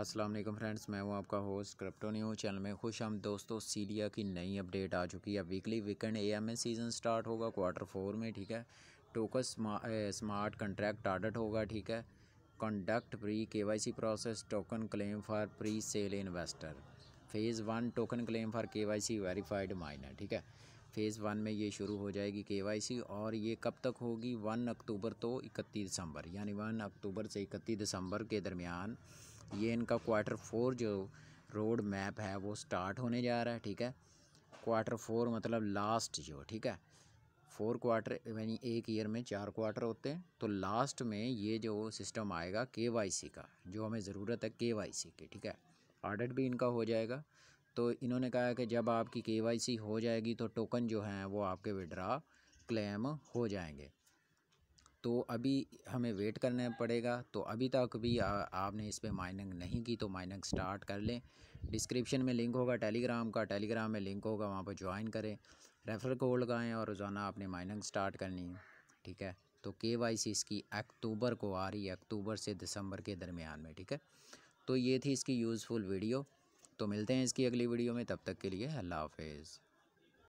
अस्सलाम वालेकुम फ्रेंड्स मैं हूं आपका होस्ट क्रिप्टो न्यूज चैनल में खुश हम दोस्तों सीडिया की नई अपडेट आ चुकी है weekly weekend AMA season start होगा क्वार्टर फोर में ठीक है टोकन स्मार्ट कंट्रैक्ट ऑडिट होगा ठीक है conduct pre KYC process token claim for pre sale investor phase one token claim for के वेरीफाइड माइनर ठीक है फ़ेज़ वन में ये शुरू हो जाएगी के और ये कब तक होगी वन अक्टूबर तो इकतीस दिसंबर यानी वन अक्टूबर से इकतीस दिसंबर के दरमियान ये इनका क्वार्टर फोर जो रोड मैप है वो स्टार्ट होने जा रहा है ठीक है क्वार्टर फोर मतलब लास्ट जो ठीक है फोर क्वार्टर यानी एक ईयर में चार क्वार्टर होते हैं तो लास्ट में ये जो सिस्टम आएगा के का जो हमें ज़रूरत है के की ठीक है ऑडिट भी इनका हो जाएगा तो इन्होंने कहा कि जब आपकी के हो जाएगी तो टोकन जो हैं वो आपके विड्रा क्लेम हो जाएंगे तो अभी हमें वेट करना पड़ेगा तो अभी तक भी आ, आपने इस पर माइनिंग नहीं की तो माइनिंग स्टार्ट कर लें डिस्क्रिप्शन में लिंक होगा टेलीग्राम का टेलीग्राम में लिंक होगा वहाँ पर ज्वाइन करें रेफर कोड लगाएँ और रोज़ाना आपने माइनिंग स्टार्ट करनी है ठीक है तो के वाई सी इसकी अक्टूबर को आ रही है अक्टूबर से दिसंबर के दरमियान में ठीक है तो ये थी इसकी यूज़फुल वीडियो तो मिलते हैं इसकी अगली वीडियो में तब तक के लिए अल्लाह हाफिज़